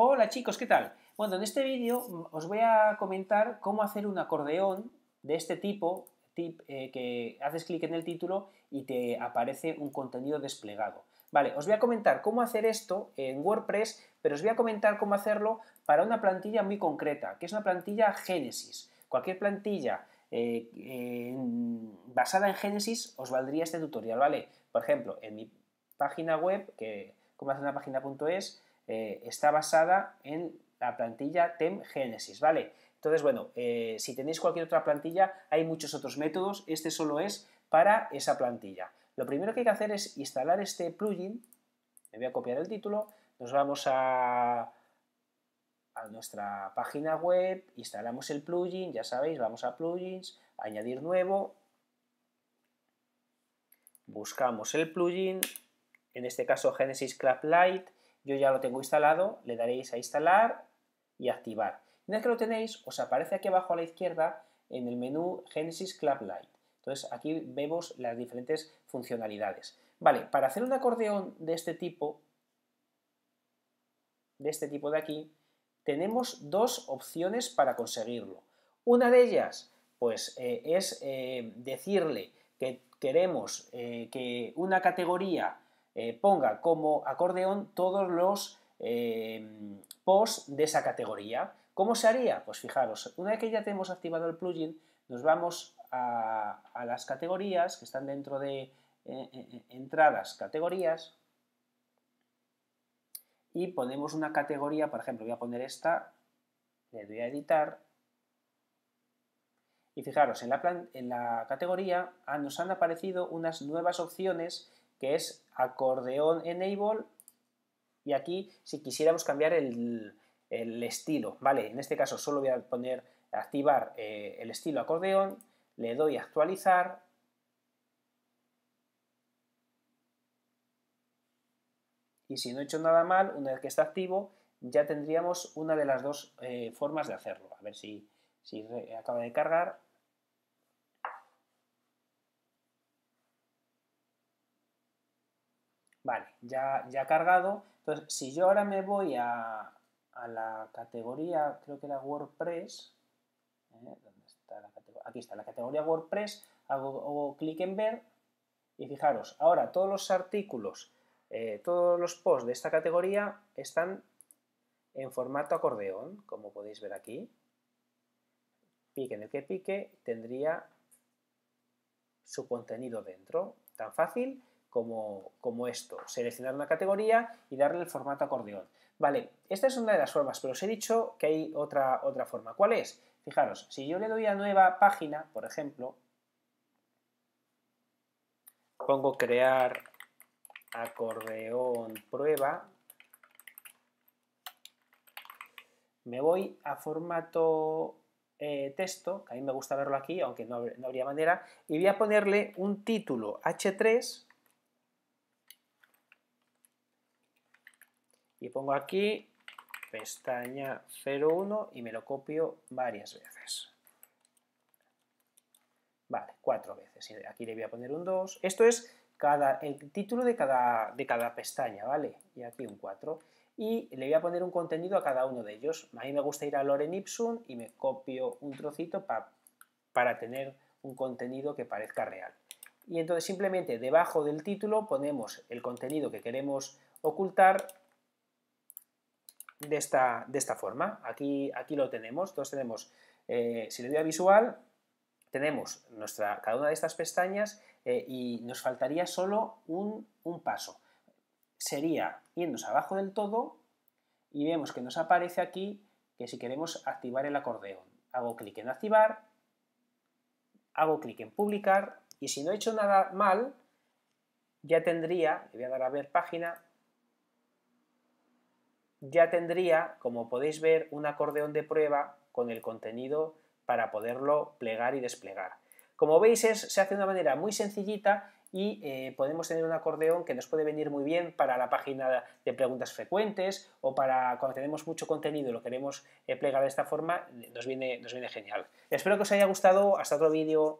Hola chicos, ¿qué tal? Bueno, en este vídeo mm, os voy a comentar cómo hacer un acordeón de este tipo, eh, que haces clic en el título y te aparece un contenido desplegado. Vale, os voy a comentar cómo hacer esto en WordPress, pero os voy a comentar cómo hacerlo para una plantilla muy concreta, que es una plantilla Génesis. Cualquier plantilla eh, basada en Génesis os valdría este tutorial, ¿vale? Por ejemplo, en mi página web, que como hacer una página.es, eh, está basada en la plantilla TEM Genesis, ¿vale? Entonces, bueno, eh, si tenéis cualquier otra plantilla, hay muchos otros métodos, este solo es para esa plantilla. Lo primero que hay que hacer es instalar este plugin, me voy a copiar el título, nos vamos a, a nuestra página web, instalamos el plugin, ya sabéis, vamos a plugins, añadir nuevo, buscamos el plugin, en este caso Genesis Clap Lite, yo ya lo tengo instalado, le daréis a instalar y activar. Una vez que lo tenéis, os aparece aquí abajo a la izquierda en el menú Genesis Club Lite. Entonces aquí vemos las diferentes funcionalidades. Vale, para hacer un acordeón de este tipo, de este tipo de aquí, tenemos dos opciones para conseguirlo. Una de ellas, pues eh, es eh, decirle que queremos eh, que una categoría eh, ponga como acordeón todos los eh, posts de esa categoría. ¿Cómo se haría? Pues fijaros, una vez que ya tenemos activado el plugin, nos vamos a, las categorías que están dentro de eh, entradas, categorías, y ponemos una categoría, por ejemplo, voy a poner esta, le doy a editar, y fijaros, en la, en la categoría ah, nos han aparecido unas nuevas opciones que es acordeón enable y aquí si quisiéramos cambiar el, estilo, ¿vale? En este caso solo voy a poner activar eh, el estilo acordeón, le doy a actualizar y si no he hecho nada mal, una vez que está activo, ya tendríamos una de las dos eh, formas de hacerlo. A ver si, si acaba de cargar. Vale, ya, ya cargado. Entonces, si yo ahora me voy a, la categoría, creo que era WordPress, ¿eh? aquí está la categoría WordPress, hago, clic en ver y fijaros, ahora todos los artículos, eh, todos los posts de esta categoría están en formato acordeón, como podéis ver aquí. Pique en el que pique, tendría su contenido dentro. Tan fácil como, esto, seleccionar una categoría y darle el formato acordeón. Vale, esta es una de las formas, pero os he dicho que hay otra, otra forma. ¿Cuál es? Fijaros, si yo le doy a nueva página, por ejemplo, pongo crear acordeón prueba, me voy a formato eh, texto, que a mí me gusta verlo aquí, aunque no habría manera, y voy a ponerle un título H3 y pongo aquí pestaña 01 y me lo copio varias veces. Vale, cuatro veces. Aquí le voy a poner un 2. Esto es cada, el título de cada, de cada pestaña, ¿vale? Y aquí un 4. Y le voy a poner un contenido a cada uno de ellos. A mí me gusta ir a Loren Ipsum y me copio un trocito para tener un contenido que parezca real. Y entonces simplemente debajo del título ponemos el contenido que queremos ocultar de esta, de esta forma. Aquí, aquí lo tenemos. Entonces tenemos, eh, si le doy a visual, tenemos nuestra, cada una de estas pestañas eh, y nos faltaría solo un, un paso. Sería irnos abajo del todo y vemos que nos aparece aquí que si queremos activar el acordeón. Hago clic en activar, hago clic en publicar y si no he hecho nada mal, ya tendría, le voy a dar a ver página, ya tendría, como podéis ver, un acordeón de prueba con el contenido para poderlo plegar y desplegar. Como veis, se hace de una manera muy sencillita y eh, podemos tener un acordeón que nos puede venir muy bien para la página de preguntas frecuentes o para cuando tenemos mucho contenido y lo queremos eh, plegar de esta forma, nos viene, nos viene genial. Espero que os haya gustado. Hasta otro vídeo.